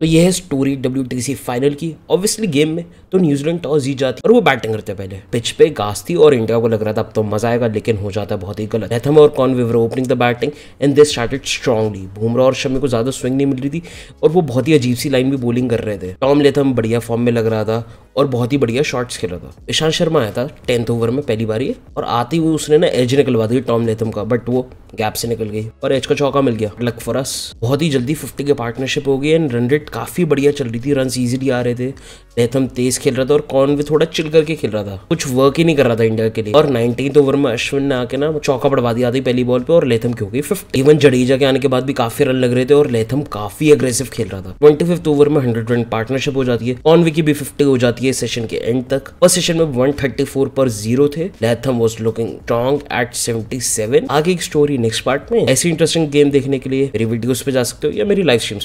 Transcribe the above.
तो ये है स्टोरी डब्ल्यू फाइनल की ऑब्वियसली गेम में तो न्यूजीलैंड टॉस जीत जाती और वो बैटिंग करते पहले पिच पे गास थी और इंडिया को लग रहा था अब तो मजा आएगा लेकिन हो जाता है बहुत ही गलत एथम और विवर opening the batting and they started strongly Bumrah और शमी को ज्यादा स्विंग नहीं मिल रही थी और वो बहुत ही अजीब सी लाइन में बोलिंग कर रहे थे टॉम लेथम बढ़िया फॉर्म में लग रहा था और बहुत ही बढ़िया शॉट्स खेला था ईशांत शर्मा आया था टेंथ ओवर में पहली बार ये और आते ही वो उसने ना एज निकलवा दी टॉम लेथम का बट वो गैप से निकल गई और एच का चौका मिल गया लक फॉर अस बहुत ही जल्दी फिफ्टी की पार्टनरशिप हो गई एंड रन रेट काफ़ी बढ़िया चल रही थी रन ईजिली आ रहे थे नेथम तेज खेल रहा था और भी थोड़ा चिल करके खेल रहा था कुछ वर्क ही नहीं कर रहा था इंडिया के लिए और नाइनटीन ओवर में अश्विन ने आके ना चौका बढ़वा दिया था पहली बॉल पे और लेथम की हो गई फिफ्टी इवन जडेजा के आने के बाद भी काफी रन लग रहे थे और लेथम काफी अग्रेसिव खेल रहा था ट्वेंटी फिफ्थ ओवर में हंड्रेड रन पार्टनरशिप हो जाती है कॉन की भी फिफ्टी हो जाती है सेशन के एंड तक और सेशन में वन पर जीरो थे Latham was looking strong at seventy आगे एक स्टोरी नेक्स्ट पार्ट में ऐसी इंटरेस्टिंग गेम देखने के लिए मेरी वीडियोस पे जा सकते हो या मेरी लाइव स्ट्रीम्स